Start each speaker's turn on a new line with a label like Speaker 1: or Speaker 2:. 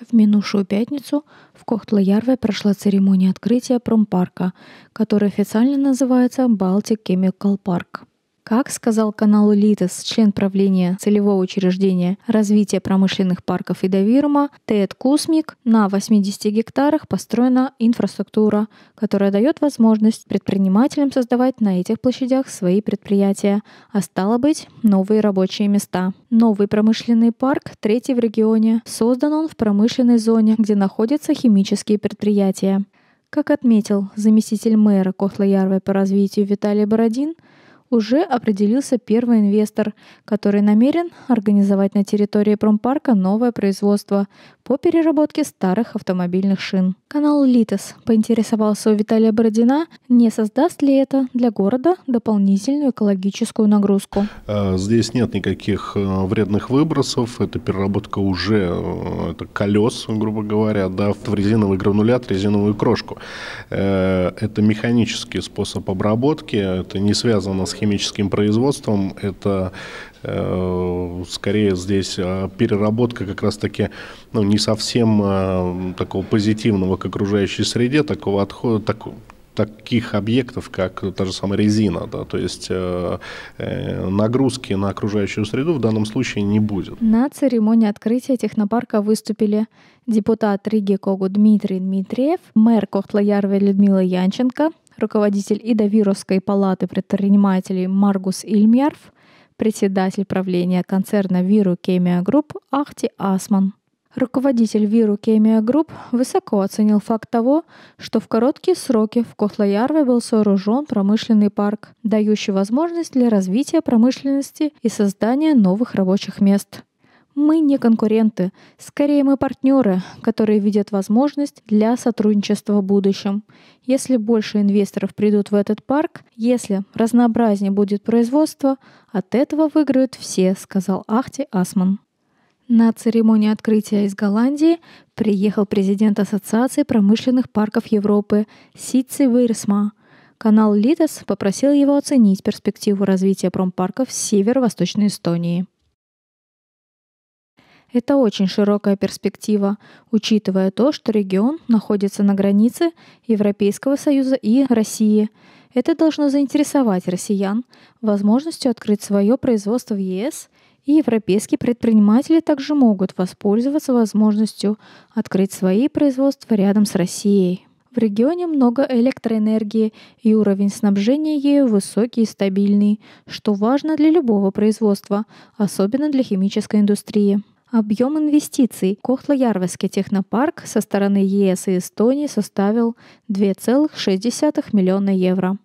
Speaker 1: В минувшую пятницу в Кохтлоярве прошла церемония открытия промпарка, который официально называется Baltic Chemical Park. Как сказал каналу Литос, член правления целевого учреждения развития промышленных парков и Довирма, Тед Кусмик, на 80 гектарах построена инфраструктура, которая дает возможность предпринимателям создавать на этих площадях свои предприятия, а стало быть, новые рабочие места. Новый промышленный парк, третий в регионе, создан он в промышленной зоне, где находятся химические предприятия. Как отметил заместитель мэра Кохлоярвы по развитию Виталий Бородин – уже определился первый инвестор, который намерен организовать на территории промпарка новое производство по переработке старых автомобильных шин. Канал Литес поинтересовался у Виталия Бородина, не создаст ли это для города дополнительную экологическую нагрузку.
Speaker 2: А, здесь нет никаких э, вредных выбросов, это переработка уже э, это колес, грубо говоря, да, в резиновый гранулят, резиновую крошку. Э, это механический способ обработки, это не связано с химическим производством. Это э, скорее здесь э, переработка как раз-таки ну, не совсем э, такого позитивного к окружающей среде, такого отхода, так, таких объектов, как та же самая резина, да, то есть э, нагрузки на окружающую среду в данном случае не будет.
Speaker 1: На церемонии открытия технопарка выступили депутат Риги Когу Дмитрий Дмитриев, мэр Кохтлоярве Людмила Янченко, руководитель Идовировской палаты предпринимателей Маргус Ильмярв, председатель правления концерна Виру Кемия Групп Ахти Асман. Руководитель Виру Кемия Групп высоко оценил факт того, что в короткие сроки в Кохлоярве был сооружен промышленный парк, дающий возможность для развития промышленности и создания новых рабочих мест. Мы не конкуренты, скорее мы партнеры, которые видят возможность для сотрудничества в будущем. Если больше инвесторов придут в этот парк, если разнообразнее будет производство, от этого выиграют все, сказал Ахти Асман. На церемонии открытия из Голландии приехал президент Ассоциации промышленных парков Европы Ситси Вейрсма. Канал Литас попросил его оценить перспективу развития промпарков северо-восточной Эстонии. Это очень широкая перспектива, учитывая то, что регион находится на границе Европейского Союза и России. Это должно заинтересовать россиян возможностью открыть свое производство в ЕС, и европейские предприниматели также могут воспользоваться возможностью открыть свои производства рядом с Россией. В регионе много электроэнергии, и уровень снабжения ею высокий и стабильный, что важно для любого производства, особенно для химической индустрии. Объем инвестиций Кохтлоярвесский технопарк со стороны ЕС и Эстонии составил 2,6 миллиона евро.